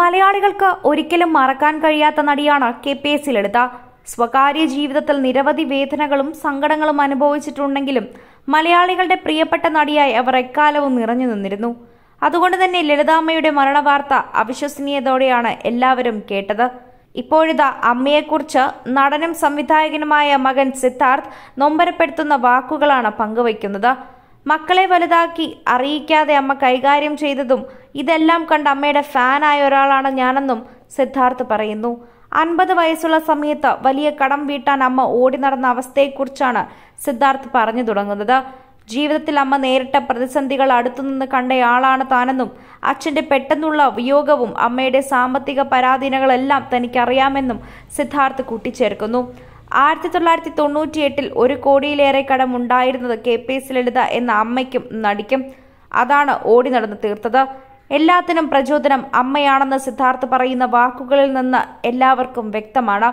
മലയാളികൾക്ക് ഒരിക്കലും മറക്കാൻ കഴിയാത്ത നടിയാണ് കെ പി എസ് ലളിത സ്വകാര്യ ജീവിതത്തിൽ നിരവധി വേദനകളും സങ്കടങ്ങളും അനുഭവിച്ചിട്ടുണ്ടെങ്കിലും മലയാളികളുടെ പ്രിയപ്പെട്ട നടിയായി അവർ എക്കാലവും നിറഞ്ഞു നിന്നിരുന്നു അതുകൊണ്ട് തന്നെ ലളിതാമ്മയുടെ മരണവാർത്ത അവിശ്വസനീയതോടെയാണ് എല്ലാവരും കേട്ടത് ഇപ്പോഴിതാ അമ്മയെക്കുറിച്ച് നടനും സംവിധായകനുമായ മകൻ സിദ്ധാർത്ഥ് നൊമ്പരപ്പെടുത്തുന്ന വാക്കുകളാണ് പങ്കുവയ്ക്കുന്നത് മക്കളെ വലുതാക്കി അറിയിക്കാതെ അമ്മ കൈകാര്യം ചെയ്തതും ഇതെല്ലാം കണ്ട് അമ്മയുടെ ഫാനായ ഒരാളാണ് ഞാനെന്നും സിദ്ധാർത്ഥ് പറയുന്നു അൻപത് വയസ്സുള്ള സമയത്ത് വലിയ കടം വീട്ടാൻ അമ്മ ഓടി നടന്ന അവസ്ഥയെക്കുറിച്ചാണ് സിദ്ധാർത്ഥ് പറഞ്ഞു തുടങ്ങുന്നത് ജീവിതത്തിൽ അമ്മ നേരിട്ട പ്രതിസന്ധികൾ അടുത്തുനിന്ന് കണ്ടയാളാണ് താനെന്നും അച്ഛന്റെ പെട്ടെന്നുള്ള വിയോഗവും അമ്മയുടെ സാമ്പത്തിക പരാധീനകളെല്ലാം തനിക്കറിയാമെന്നും സിദ്ധാർത്ഥ് കൂട്ടിച്ചേർക്കുന്നു ആയിരത്തി തൊള്ളായിരത്തി എട്ടിൽ ഒരു കോടിയിലേറെ ഉണ്ടായിരുന്നത് കെ പി എസ് ലളിത എന്ന അമ്മയ്ക്കും നടിക്കും അതാണ് ഓടി നടന്ന് തീർത്തത് എല്ലാത്തിനും പ്രചോദനം അമ്മയാണെന്ന് സിദ്ധാർത്ഥ് പറയുന്ന വാക്കുകളിൽ നിന്ന് എല്ലാവർക്കും വ്യക്തമാണ്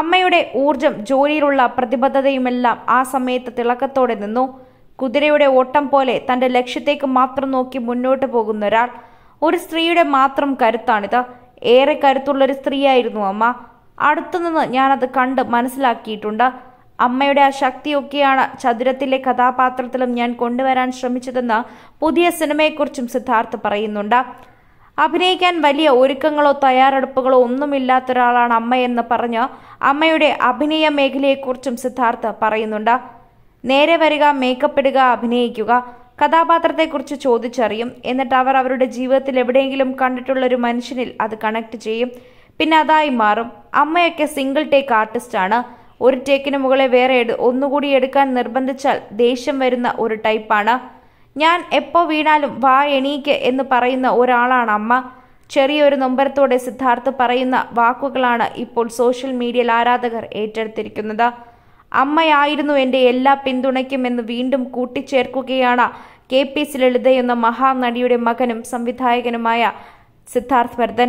അമ്മയുടെ ഊർജം ജോലിയിലുള്ള പ്രതിബദ്ധതയുമെല്ലാം ആ സമയത്ത് തിളക്കത്തോടെ നിന്നു കുതിരയുടെ ഓട്ടം പോലെ തന്റെ ലക്ഷ്യത്തേക്ക് മാത്രം നോക്കി മുന്നോട്ട് പോകുന്ന ഒരാൾ ഒരു സ്ത്രീയുടെ മാത്രം കരുത്താണിത് ഏറെ കരുത്തുള്ളൊരു സ്ത്രീയായിരുന്നു അമ്മ അടുത്തുനിന്ന് ഞാനത് കണ്ട് മനസ്സിലാക്കിയിട്ടുണ്ട് അമ്മയുടെ ആ ശക്തിയൊക്കെയാണ് ചതുരത്തിലെ കഥാപാത്രത്തിലും ഞാൻ കൊണ്ടുവരാൻ ശ്രമിച്ചതെന്ന് പുതിയ സിനിമയെക്കുറിച്ചും സിദ്ധാർത്ഥ് പറയുന്നുണ്ട് അഭിനയിക്കാൻ വലിയ ഒരുക്കങ്ങളോ തയ്യാറെടുപ്പുകളോ ഒന്നുമില്ലാത്ത അമ്മയെന്ന് പറഞ്ഞ് അമ്മയുടെ അഭിനയ മേഖലയെക്കുറിച്ചും സിദ്ധാർത്ഥ് പറയുന്നുണ്ട് നേരെ വരിക മേക്കപ്പ് ഇടുക അഭിനയിക്കുക കഥാപാത്രത്തെക്കുറിച്ച് ചോദിച്ചറിയും എന്നിട്ട് അവർ അവരുടെ ജീവിതത്തിൽ എവിടെയെങ്കിലും കണ്ടിട്ടുള്ള ഒരു മനുഷ്യനിൽ അത് കണക്ട് ചെയ്യും പിന്നെ അതായി മാറും അമ്മയൊക്കെ സിംഗിൾ ടേക്ക് ആർട്ടിസ്റ്റാണ് ഒരു ടേക്കിന് മുകളെ വേറെ ഒന്നുകൂടി എടുക്കാൻ നിർബന്ധിച്ചാൽ ദേഷ്യം വരുന്ന ഒരു ടൈപ്പാണ് ഞാൻ എപ്പോൾ വീണാലും വാ എണീക്ക് എന്ന് പറയുന്ന ഒരാളാണ് അമ്മ ചെറിയൊരു നൊമ്പരത്തോടെ സിദ്ധാർത്ഥ് പറയുന്ന വാക്കുകളാണ് ഇപ്പോൾ സോഷ്യൽ മീഡിയയിൽ ആരാധകർ ഏറ്റെടുത്തിരിക്കുന്നത് അമ്മയായിരുന്നു എൻ്റെ എല്ലാ പിന്തുണയ്ക്കും എന്ന് വീണ്ടും കൂട്ടിച്ചേർക്കുകയാണ് കെ പി സി ലളിത എന്ന മഹാനടിയുടെ മകനും സംവിധായകനുമായ സിദ്ധാർത്ഥ് വർദ്ധൻ